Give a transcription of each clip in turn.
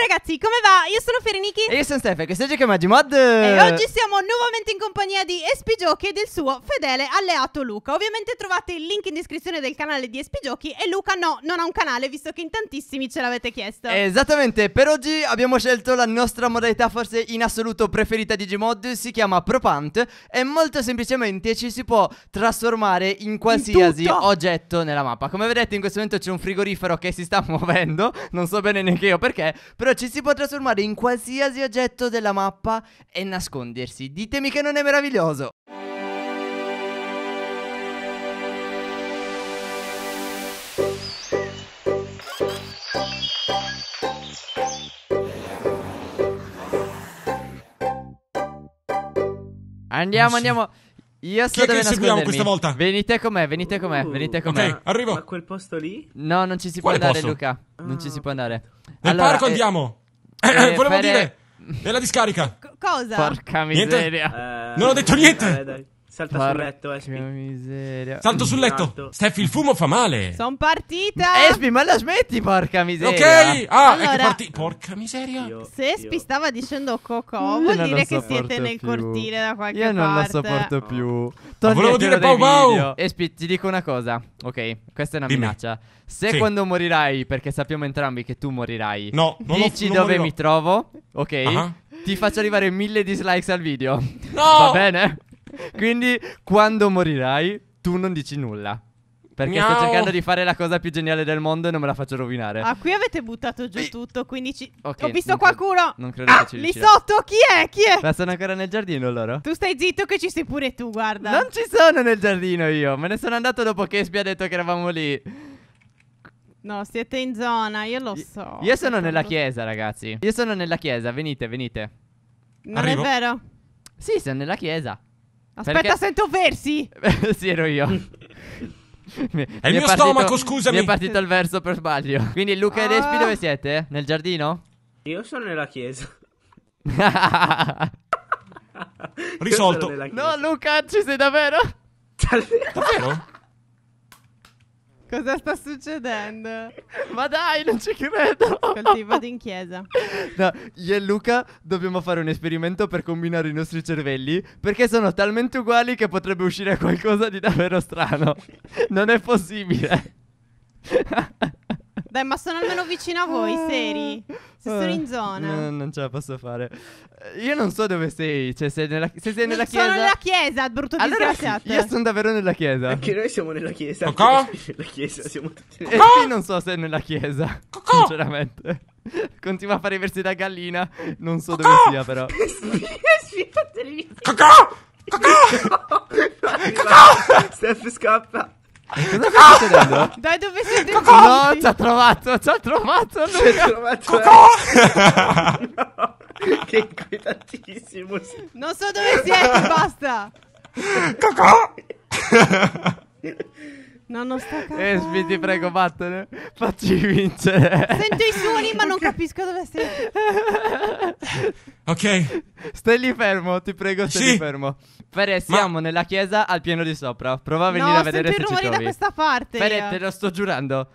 ragazzi, come va? Io sono Ferenichi E io sono Stefano, questo è Gioca Magimod E oggi siamo nuovamente in compagnia di SP Giochi e del suo fedele alleato Luca Ovviamente trovate il link in descrizione del canale di SP Giochi E Luca no, non ha un canale visto che in tantissimi ce l'avete chiesto Esattamente, per oggi abbiamo scelto la nostra modalità forse in assoluto preferita di Gmod Si chiama Propant e molto semplicemente ci si può trasformare in qualsiasi Tutto. oggetto nella mappa Come vedete in questo momento c'è un frigorifero che si sta muovendo Non so bene neanche io perché, però Ora ci si può trasformare in qualsiasi oggetto della mappa e nascondersi. Ditemi che non è meraviglioso! Andiamo, andiamo. Io sto dove seguiamo questa volta? Venite con me, venite con me, uh. venite con me. Ok, arrivo. Ma quel posto lì? No, non ci si Quale può andare, posto? Luca. Non ci ah. si può andare. Nel Allora, parco eh, andiamo. eh, volevo fare- dire, nella discarica. Co- cosa? Porca miseria. Eh, Non ho detto niente. vabbè, dai. Salta Porca sul letto, Espi. miseria. Salto sul letto. Esatto. Steph, il fumo fa male. Sono partita. Espi, ma la smetti, porca miseria. Ok. Ah, è che parti- Porca miseria. Io- Se Espi io- stava dicendo Coco, vuol non dire che sopporto siete nel cortile da qualche parte. Io non la sopporto più. Ma volevo dire Pau Pau. Pau Espi, ti dico una cosa. Ok, questa è una Dimmi. minaccia. Se Sì. quando morirai, perché sappiamo entrambi che tu morirai, No, non dici non dove morirò. mi trovo, ok? Ah. Ti faccio arrivare mille dislikes al video. No! Va bene? Quindi quando morirai tu non dici nulla. Perché Miau. sto cercando di fare la cosa più geniale del mondo e non me la faccio rovinare. Ah, qui avete buttato giù tutto, quindi ci... okay, ho visto non qualcuno. Non credo ah, che ci ah, Lì sotto, chi è? Chi è? Ma sono ancora nel giardino loro? Tu stai zitto che ci sei pure tu, guarda. Non ci sono nel giardino io, me ne sono andato dopo che Espi ha detto che eravamo lì. No, siete in zona, io lo so. Io sono tutto. nella chiesa, ragazzi. Io sono nella chiesa, venite, venite. Non Arrivo. è vero? Sì, sono nella chiesa. Aspetta, perché... sento versi. sì, ero io. è il mio partito, stomaco, scusami. Mi è partito il verso per sbaglio. Quindi, Luca ah. e Respi, dove siete? Nel giardino? Io sono nella chiesa. Risolto. Nella chiesa. No, Luca, ci sei davvero? Davvero? Cosa sta succedendo? Ma dai, non ci credo. Ascolti, vado in chiesa. No, io e Luca dobbiamo fare un esperimento per combinare i nostri cervelli perché sono talmente uguali che potrebbe uscire qualcosa di davvero strano. Non è possibile. Dai, ma sono almeno vicino a voi, seri. Se sono in zona. Eh, no, non ce la posso fare. Eh, io non so dove sei. Cioè, se, nella, se sei nella chiesa. Sono nella chiesa, brutto allora, disgraziato. Io sono davvero nella chiesa. Anche noi siamo nella chiesa. Cocò? Nella chiesa, siamo tutti nella eh, chiesa. E sì, non so se è nella chiesa. Cocò? Sinceramente. Continua a fare i versi da gallina. Non so Cocò? dove sia, però. Cocò! Cocò! Cocò! Steph scappa. Cosa sta ah! succedendo? Dai, dove siete? Cocò! No, ci ha trovato, ci ha trovato Ci ha trovato Cocò! no, che inquietantissimo Non so dove siete, basta Cocò! Nonno sta cagando. Esmi, eh, ti prego, vattene. Facci vincere. Sento i suoni, ma non capisco dove sei. ok. Stai lì fermo, ti prego, stai Sì. lì fermo. Fere, siamo nella chiesa al piano di sopra. Prova a venire no, a vedere se ci sento i ci rumori da questa parte. Fere, te lo sto giurando.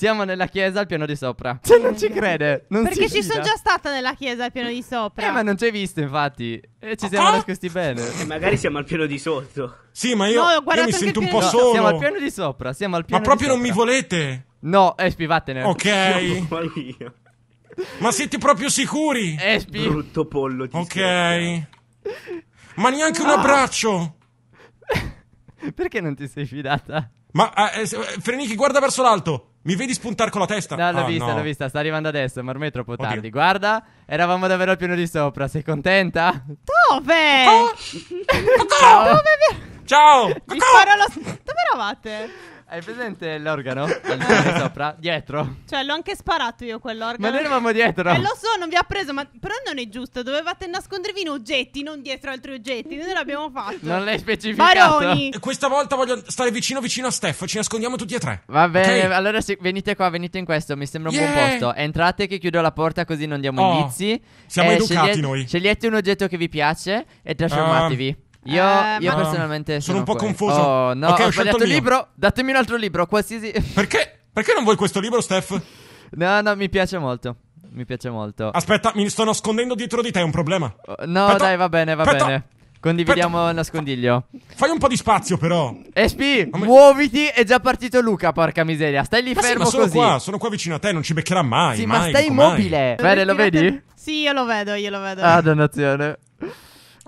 Siamo nella chiesa al piano di sopra. Cioè, non ci crede. Non Perché ci sono già stata nella chiesa al piano di sopra. Eh, ma non ci hai visto, infatti. E eh, ci siamo ah! nascosti bene. E eh, magari siamo al piano di sotto. Sì, ma io, No, io mi sento un po' No, solo. siamo al piano di sopra. Siamo al piano ma proprio di non mi volete. No, Espi, eh, vattene. Ok. Ma siete proprio sicuri? Espi. Brutto pollo ti Ok. scherzo. Ma neanche un abbraccio. Perché non ti sei fidata? Ma eh, Frenichi, guarda verso l'alto. Mi vedi spuntare con la testa? No, l'ho oh, vista, no. l'ho vista. Sta arrivando adesso, ma ormai è troppo tardi. Oddio. Guarda, eravamo davvero al piano di sopra. Sei contenta? Dove? Cocò! Cocò! Ciao! Mi sparo allo... Dove eravate? Hai presente l'organo? Al sopra? Dietro? Cioè, l'ho anche sparato io quell'organo. Ma noi eravamo dietro. Eh, lo so, non vi ha preso, ma però non è giusto. Dovevate nascondervi in oggetti, non dietro altri oggetti. Noi l'abbiamo fatto. Non l'hai specificato. Baroni! Questa volta voglio stare vicino vicino a Steph. Ci nascondiamo tutti e tre. Va bene, okay? allora sì, venite qua, venite in questo. Mi sembra un yeah. buon posto. Entrate che chiudo la porta così non diamo oh, indizi. Siamo eh, educati scegliete, noi. Scegliete un oggetto che vi piace e trasformatevi. Uh. Io, eh, io personalmente sono, sono un po' quelli. confuso. Oh, no, okay, ho, ho sbagliato il libro. Datemi un altro libro, qualsiasi. Perché? Perché non vuoi questo libro, Steph? No, no, mi piace molto. Mi piace molto. Aspetta, mi sto nascondendo dietro di te, è un problema. Oh, no, Aspetta. dai, va bene, va Aspetta. bene. Condividiamo Aspetta. il nascondiglio. Fai un po' di spazio, però. Espi, eh me... muoviti, è già partito Luca, porca miseria. Stai lì ma fermo sì, ma così. Sono qua, sono qua vicino a te, non ci beccherà mai. Sì, mai, ma stai immobile. Bene, lo vedi? Sì, io lo vedo, io lo vedo. Ah, dannazione.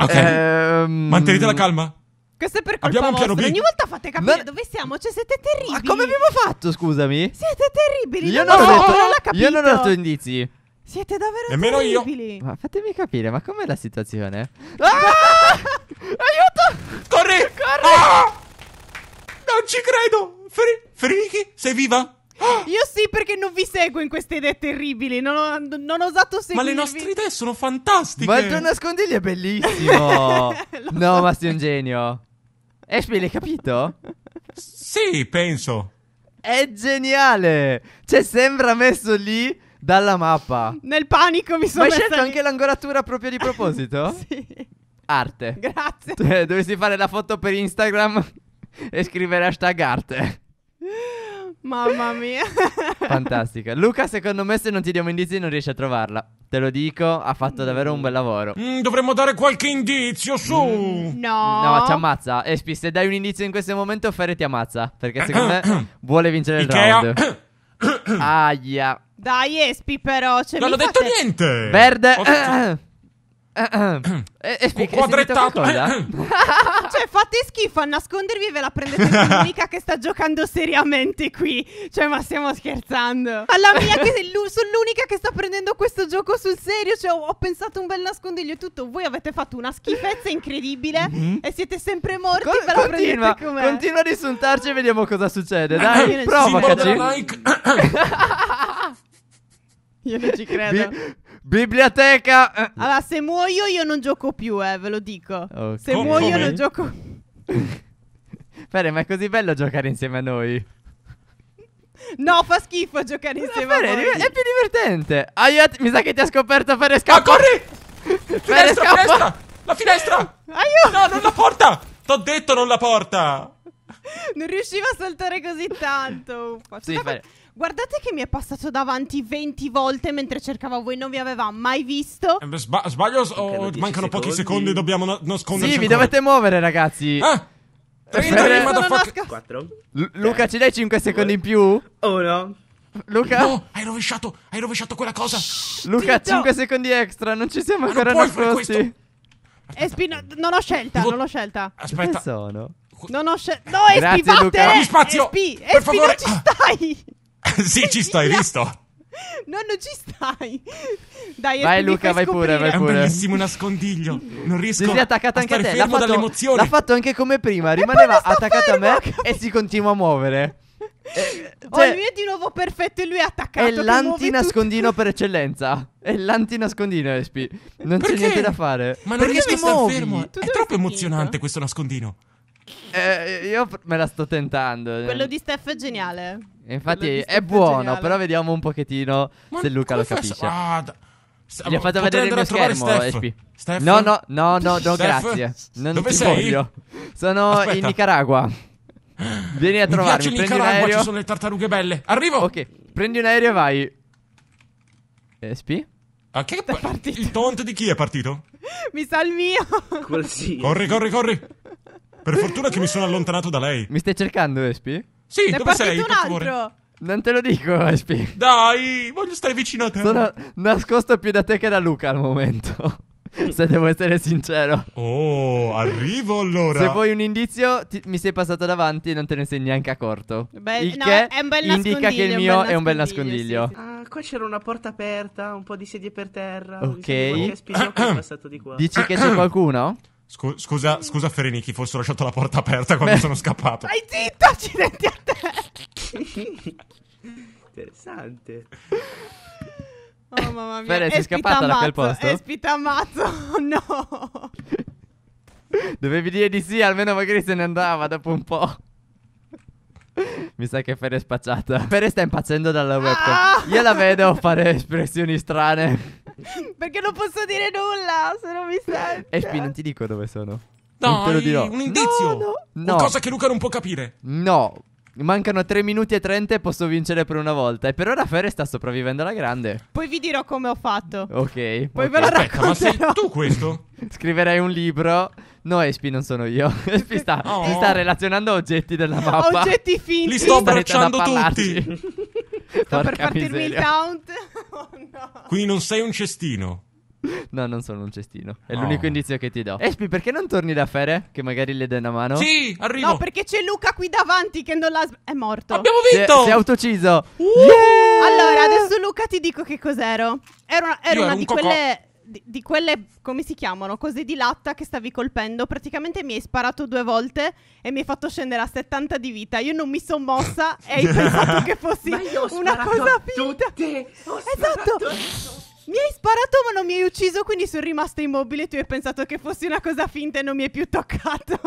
Ok. Ehm... Mantenete la calma. Questo è per colpa Abbiamo un piano B. Ogni volta fate capire Ma- dove siamo. Cioè, siete terribili. Ma come abbiamo fatto, scusami? Siete terribili. Io non, ho detto, non io non ho dato indizi. Siete davvero Nemmeno io. terribili. Ma fatemi capire, ma com'è la situazione? Ah! Aiuto! Corri! Corri! Ah! Non ci credo. Fri- Friki, sei viva? Io sì, perché non vi seguo in queste idee terribili. Non ho, non ho osato seguirvi. Ma le nostre idee sono fantastiche. Ma il tuo nascondiglio è bellissimo. no, so. ma sei un genio. Ashby, l'hai capito? sì, penso. È geniale. Cioè, sembra messo lì dalla mappa. Nel panico mi sono Ma hai scelto lì. anche l'angolatura proprio di proposito? sì. Arte. Grazie. Eh, dovresti fare la foto per Instagram e scrivere hashtag arte. Mamma mia. Fantastica. Luca, secondo me, se non ti diamo indizi, non riesci a trovarla. Te lo dico, ha fatto davvero un bel lavoro. Mm, dovremmo dare qualche indizio su. Mm, no. No, ci ammazza. Espi, se dai un indizio in questo momento, Ferre ti ammazza. Perché secondo me vuole vincere il Ikea. round. Aia. Dai, Espi, però. Ce cioè, non ho fate... detto niente. Verde. Ho detto... Eh, eh. Eh, Espi, Qu- quadrettato. Cioè, fate schifo a nascondervi e ve la prendete con l'unica che sta giocando seriamente qui. Cioè, ma stiamo scherzando. Alla mia, che sono l'unica che sta prendendo questo gioco sul serio. Cioè, ho, ho pensato un bel nascondiglio e tutto. Voi avete fatto una schifezza incredibile mm-hmm. e siete sempre morti. Con- ve la continua, prendete com'è. Continua a risultarci e vediamo cosa succede. Dai, provacaci. Io non ci credo. Biblioteca. Eh. Allora, se muoio io non gioco più, eh, ve lo dico. Oh, se com- muoio come? non gioco. Fere, ma è così bello giocare insieme a noi. No, fa schifo giocare insieme Fere, a noi. È più divertente. Aiut- mi sa che ti ha scoperto fare ah, scappa. Ma corri! Fere finestra, Finestra! La finestra! Aiuto! No, non la porta! T'ho detto non la porta! Non riusciva a saltare così tanto. Uffa. Sì, Fere. Guardate che mi è passato davanti 20 volte mentre cercavo voi, non vi aveva mai visto. Eh, sba- sbaglio o mancano secondi. pochi secondi dobbiamo no- nasconderci? Sì, vi dovete muovere, ragazzi. Ah! 30 eh, motherfucker. 4 L- Luca, ci dai 5 secondi in più? Uno. Luca? No, hai rovesciato, hai rovesciato quella cosa. Shh, Luca, dito. 5 secondi extra, non ci siamo Ma ancora nascosti. Espi, eh, no, non ho scelta, non ho scelta. Aspetta. Dove sono? Non ho scelta. No, Espi, Grazie, vattene! Espi, Espi, per favore. non ci stai. sì, ci stai, hai visto? No, non ci stai. Dai, vai Luca, vai pure, vai pure. È un bellissimo nascondiglio. Non riesco si è attaccata a anche a te. L'ha fatto, l'ha fatto anche come prima. Rimaneva attaccata a me e si continua a muovere. Eh, oh, cioè, oh, lui è di nuovo perfetto e lui è attaccato. È l'anti-nascondino per eccellenza. È l'anti-nascondino, Espi. Non Perché? c'è niente da fare. Ma non Perché riesco a star fermo. Tu è troppo emozionante questo nascondino. Eh, io me la sto tentando. Quello di Steph è geniale. Eh, infatti è buono, è però vediamo un pochettino Ma se Luca lo capisce. Ah, da... Gli ho fatto vedere il mio schermo, Steph. Steph? No, no, no, no, no grazie. Non Dove ti sei? voglio. Sono Aspetta. in Nicaragua. Vieni a Mi trovarmi, prendi Nicaragua, un aereo. ci sono le tartarughe belle. Arrivo. Ok, prendi un aereo e vai. Espi? Ah, che pa- il taunt di chi è partito? Mi sa il mio. Qualsiasi. Corri, corri, corri. Per fortuna che mi sono allontanato da lei. Mi stai cercando, Espi? Sì, ne dove sei? un altro. Non te lo dico, Espi. Dai, voglio stare vicino a te. Sono nascosto più da te che da Luca al momento. se devo essere sincero. Oh, arrivo allora. Se vuoi un indizio, ti, mi sei passato davanti e non te ne sei neanche accorto. Beh, il no, che è un bel indica che il mio è un bel nascondiglio. Sì, sì. Ah, qua c'era una porta aperta, un po' di sedie per terra. Ok. Che spigno è passato di qua. Dici che c'è qualcuno? Scu- scusa, mm. scusa Fereniki, forse ho lasciato la porta aperta quando Beh. sono scappato. Hai zitto, accidenti a te! Interessante. Oh mamma mia, Fere, sei scappata da quel posto? Espita ammazzo, no! Dovevi dire di sì, almeno magari se ne andava dopo un po'. Mi sa che Fere è spacciata. Fere sta impazzendo dalla webcam. Ah! Io la vedo fare espressioni strane. Perché non posso dire nulla se non mi sente. Espi, non ti dico dove sono. No, te lo dirò. un indizio. No, no. no. cosa che Luca non può capire. No. Mancano 3 minuti e 30 e posso vincere per una volta. E per ora Fere sta sopravvivendo alla grande. Poi vi dirò come ho fatto. Ok. Poi okay. ve lo Aspetta, ma sei tu questo? Scriverei un libro. No, Espi, non sono io. Espi sta, oh. si sta relazionando a oggetti della mappa. Oggetti finti. Li sto abbracciando tutti. Sto per partirmi miseria. il count. Oh, no. Quindi non sei un cestino. No, non sono un cestino. È oh. l'unico indizio che ti do. Espi, perché non torni da Fere? Che magari le dai una mano? Sì, arrivo. No, perché c'è Luca qui davanti che non l'ha. È morto. Abbiamo vinto. Si è, si autociso. Uh. Yeah. Allora, adesso Luca ti dico che cos'ero. Ero, ero una di quelle di, di, quelle, come si chiamano, cose di latta che stavi colpendo, praticamente mi hai sparato due volte e mi hai fatto scendere a 70 di vita. Io non mi sono mossa e hai pensato che fossi una cosa finta. Tutte, esatto. Mi hai sparato ma non mi hai ucciso, quindi sono rimasta immobile. Tu hai pensato che fossi una cosa finta e non mi hai più toccato.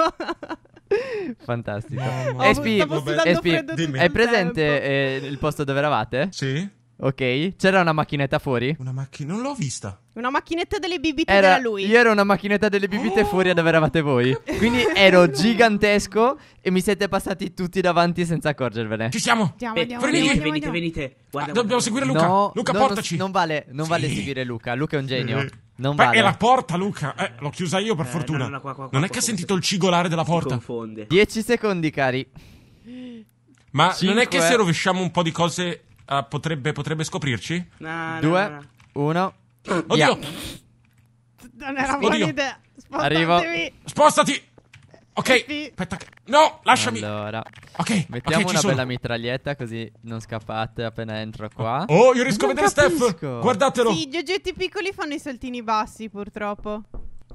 Fantastico. No, no. SP, SP, è presente eh, il posto dove eravate? Sì. Ok, c'era una macchinetta fuori? Una macchina, non l'ho vista. Una macchinetta delle bibite era, era lui. Io ero una macchinetta delle bibite oh. fuori dove eravate voi. Quindi ero gigantesco e mi siete passati tutti davanti senza accorgervene. Ci siamo. Andiamo, andiamo, venite, andiamo, venite, andiamo. venite, venite. Guarda, ah, dobbiamo seguire Luca. No, Luca, no, portaci. Non, vale, non sì. vale seguire Luca. Luca è un genio. Non Beh, vale. È la porta, Luca. Eh, l'ho chiusa io per eh, fortuna. No, no, qua, qua, non qua, è che ha sentito il cigolare della porta. Confonde. 10 secondi, cari. Ma Cinque. non è che se rovesciamo un po' di cose Uh, potrebbe, potrebbe scoprirci? No, no, Due, no, uno. Oddio! Yeah. Non era Oddio. buona idea. Spostatemi. Arrivo. Spostati! Ok, aspetta. No, lasciami. Allora, ok. Mettiamo okay, una sono. bella mitraglietta così non scappate appena entro qua. Oh, io riesco non a vedere capisco. Steph. Guardatelo. Sì, gli oggetti piccoli fanno i saltini bassi, purtroppo.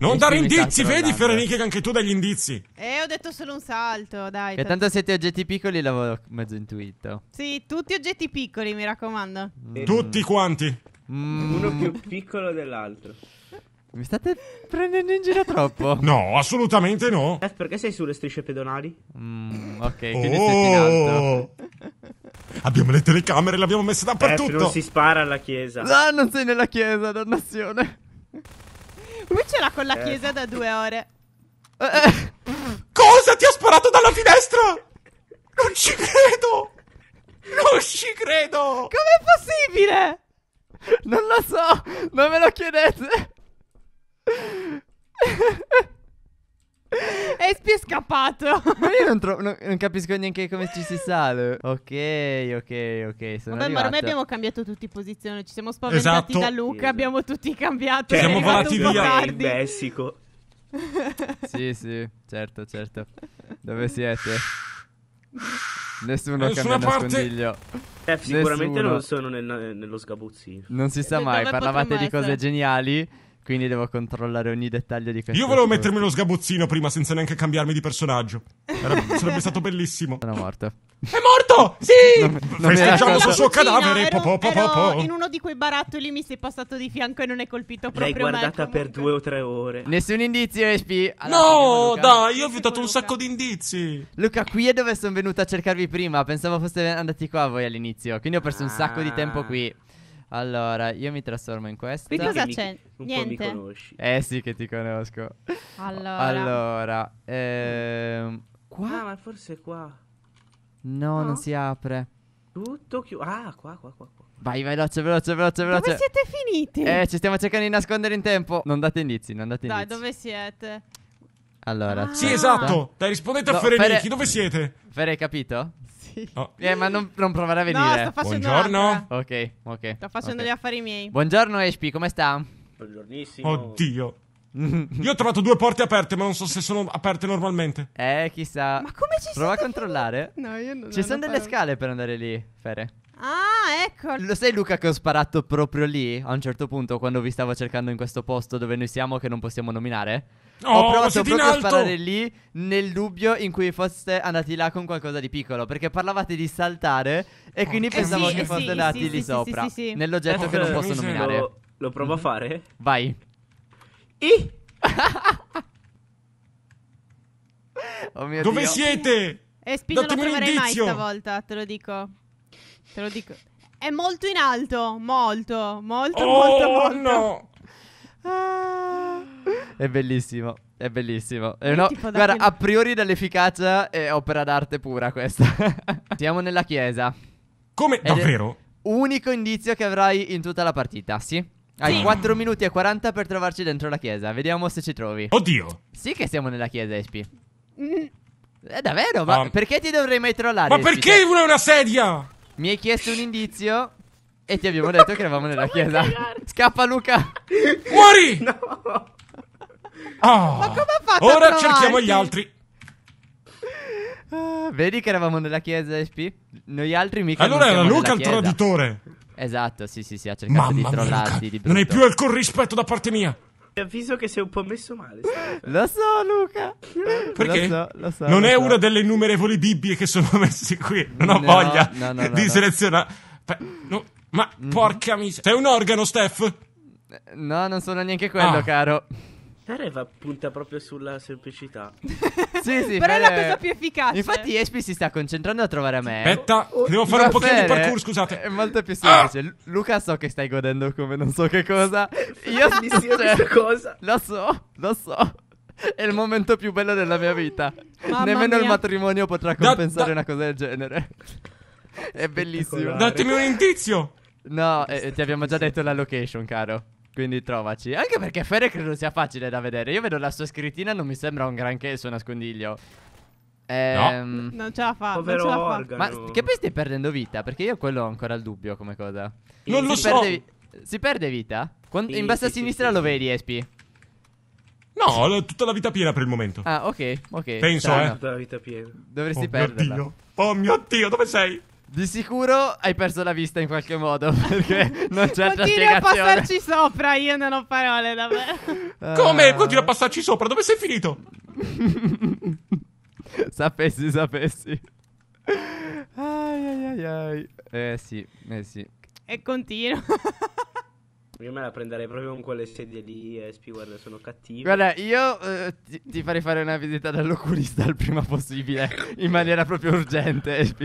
Non dare indizi, vedi Ferenike che anche tu dai gli indizi. Eh, ho detto solo un salto, dai. E tanto siete oggetti piccoli, l'avevo mezzo intuito. Sì, tutti oggetti piccoli, mi raccomando. Mm. Tutti quanti. Mm. Uno più piccolo dell'altro. Mi state prendendo in giro troppo? no, assolutamente no. Eh, perché sei sulle strisce pedonali? Mm, ok, quindi oh. sei in alto. Abbiamo le telecamere, le abbiamo messe dappertutto. Eh, non si spara alla chiesa. No, non sei nella chiesa, dannazione. Lui ce l'ha con la eh. chiesa da due ore. Cosa ti ha sparato dalla finestra? Non ci credo! Non ci credo! Com'è possibile? Non lo so, non me lo chiedete. Espi è scappato. Ma io non, tro- non, non, capisco neanche come ci si sale. Ok, ok, ok. Sono Vabbè, ma ormai abbiamo cambiato tutti posizione. Ci siamo spaventati esatto. da Luca. Sì, esatto. abbiamo tutti cambiato. Cioè, siamo volati via in Messico. sì, sì, certo, certo. Dove siete? Nessuno cambia il nascondiglio. Eh, sicuramente Nessuno. non sono nel, nello sgabuzzino. Non si sa eh, mai, parlavate di cose essere. geniali. Quindi devo controllare ogni dettaglio di questo. Io volevo mettermi uno sgabuzzino prima senza neanche cambiarmi di personaggio. Era- sarebbe stato bellissimo. Sono morto. È morto! Sì! Non- non Festeggiamo sul suo cadavere. Sì, no, ero- po, po, po. ero in uno di quei barattoli mi sei passato di fianco e non è colpito proprio L'hai guardata me, per due o tre ore. Nessun indizio, Espi. Alla No, Luca. dai, io vi ho dato un sacco di indizi. Luca, qui è dove sono venuto a cercarvi prima. Pensavo foste andati qua voi all'inizio. Quindi ho perso un sacco di tempo ah. qui. Allora, io mi trasformo in questa. Qui cosa c'è? Mi, Niente. mi conosci. Eh sì che ti conosco. Allora. Allora, ehm, qua? Ah, ma forse qua. No, no, non si apre. Tutto chiuso. Ah, qua, qua, qua, Vai, veloce, veloce, veloce, veloce. Dove siete finiti? Eh, ci stiamo cercando di nascondere in tempo. Non date indizi, non date indizi. Dai, dove siete? Allora, ah. Sì, esatto. Ah. Dai, rispondete no, a Ferenicchi, Fere... dove siete? Fere, hai capito? Oh. Eh, ma non, non provare a venire. No, sto facendo Buongiorno. un'altra. Ok, ok. Sto facendo gli affari miei. Buongiorno Espi, come sta? Buongiornissimo. Oddio. Io ho trovato due porte aperte, ma non so se sono aperte normalmente. Eh, chissà. Ma come ci Prova a controllare. No, io non Ci sono delle farò. scale per andare lì, Fere. Ah, ecco. Lo sai Luca che ho sparato proprio lì? A un certo punto, quando vi stavo cercando in questo posto dove noi siamo che non possiamo nominare? Oh, ho provato proprio a sparare lì nel dubbio in cui foste andati là con qualcosa di piccolo. Perché parlavate di saltare e quindi eh pensavo sì, che eh foste sì, andati sì, lì sopra. Nell'oggetto oh, ecco, che non posso nominare. Lo, lo provo a mhm. fare? Vai. I. oh mio Dove Dio. siete? E eh, Spino Datemi non lo proverei mai stavolta, te lo dico. Te lo dico. È molto in alto, molto, molto, oh, molto, molto. no! È bellissimo, è bellissimo. Eh, no, guarda, a priori dall'efficacia è opera d'arte pura questa. Siamo nella chiesa. Come? Ed Davvero? Unico indizio che avrai in tutta la partita, sì? Hai sì. 4 minuti e 40 per trovarci dentro la chiesa. Vediamo se ci trovi. Oddio. Sì che siamo nella chiesa, Espi. Mm. Eh, davvero? Ma um. perché ti dovrei mai trollare? Ma perché Espi? Cioè, vuole una sedia? Mi hai chiesto un indizio e ti abbiamo detto che eravamo nella chiesa. Scappa, Luca. Muori! No. Oh, Ma come ha fatto? Ora cerchiamo gli altri. Ah, vedi che eravamo nella chiesa SP? Noi altri mica. Allora era Luca il traditore. Esatto, sì, sì, sì, ha cercato Mamma di trollarti. Di non hai più alcun rispetto da parte mia. Ti avviso che sei un po' messo male. lo so, Luca. Perché? Lo so, lo so, non lo è so. una delle innumerevoli Bibbie che sono messe qui. Non ho no, voglia no, no, di selezionare. Ma mm porca miseria. Sei un organo, Steph? No, non sono neanche quello, ah. caro. Fereva punta proprio sulla semplicità. sì, sì, Però è la cosa più efficace. Infatti, Espi si sta concentrando a trovare me. Aspetta, oh, oh, devo fare un pochino di parkour. Scusate. È molto più semplice. Ah! Luca, so che stai godendo come non so che cosa. Io mi sto cioè, cosa. Lo so, lo so. È il momento più bello della mia vita. Mamma Nemmeno mia. il matrimonio potrà compensare da, da... una cosa del genere. è bellissimo. Datemi un indizio. No, eh, ti abbiamo già detto la location, caro. Quindi trovaci. Anche perché Fere credo sia facile da vedere. Io vedo la sua scrittina, non mi sembra un granché il suo nascondiglio. Ehm... No. Non ce la fa. Povero non ce la fa. Ma che poi stai perdendo vita? Perché io quello ho ancora il dubbio come cosa. Non si lo so. si perde vita? Quando... Sì, in basso sì, a sinistra sì, lo vedi, Espi? No, tutta la vita piena per il momento. Ah, ok, ok. Penso, Sarà, eh. Tutta la vita piena. Dovresti oh perderla. Mio Dio. Oh mio Dio, dove sei? Di sicuro hai perso la vista in qualche modo perché non c'è altra Continui a passarci sopra, io non ho parole davvero. Eh. Come? Continui a passarci sopra? Dove sei finito? sapessi, sapessi. Ai ai ai ai. Eh sì, eh sì. E continuo. Io me la prenderei proprio con quelle sedie lì, ESP, eh, guarda, sono cattivo. Guarda, io eh, ti, ti, farei fare una visita dall'oculista il prima possibile, in maniera proprio urgente, ESP.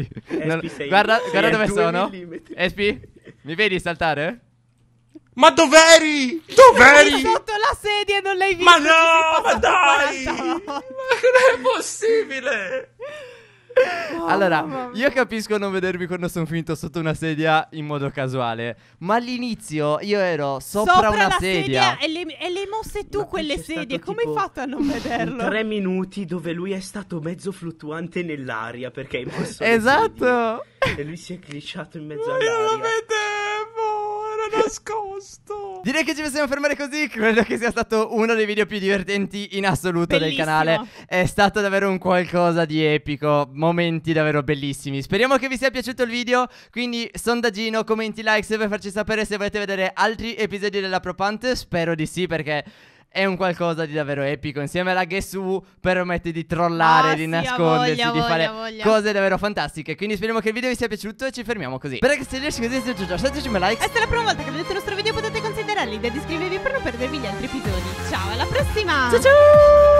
non... guarda, sei guarda dove sono. Millimetri. mi vedi saltare? Ma dov'eri? Dov'eri? sotto la sedia non l'hai visto. Ma no, ma dai! ma non è possibile! allora, io capisco non vedervi quando sono finito sotto una sedia in modo casuale, ma all'inizio io ero sopra, sopra una sedia. sedia. E le, e mosse tu ma quelle sedie, come hai fatto a non vederlo? Tre minuti dove lui è stato mezzo fluttuante nell'aria perché hai mosso Esatto! e lui si è glitchato in mezzo ma all'aria. Io lo vedevo, era nascosto! Direi che ci possiamo fermare così. Credo che sia stato uno dei video più divertenti in assoluto Bellissimo. del canale. È stato davvero un qualcosa di epico. Momenti davvero bellissimi. Speriamo che vi sia piaciuto il video. Quindi, sondaggino, commenti, like se vuoi farci sapere se volete vedere altri episodi della Propante. Spero di sì, perché è un qualcosa di davvero epico. Insieme alla Guess permette di trollare, ah, di sì, nascondersi, voglia, di voglia, fare voglia. cose davvero fantastiche. Quindi speriamo che il video vi sia piaciuto e ci fermiamo così. Per che se riesci così, se giù, lasciateci un like. E è la prima volta che vedete il nostro video potete considerare l'idea di iscrivervi per non perdervi gli altri episodi. Ciao, alla prossima! Ciao ciao!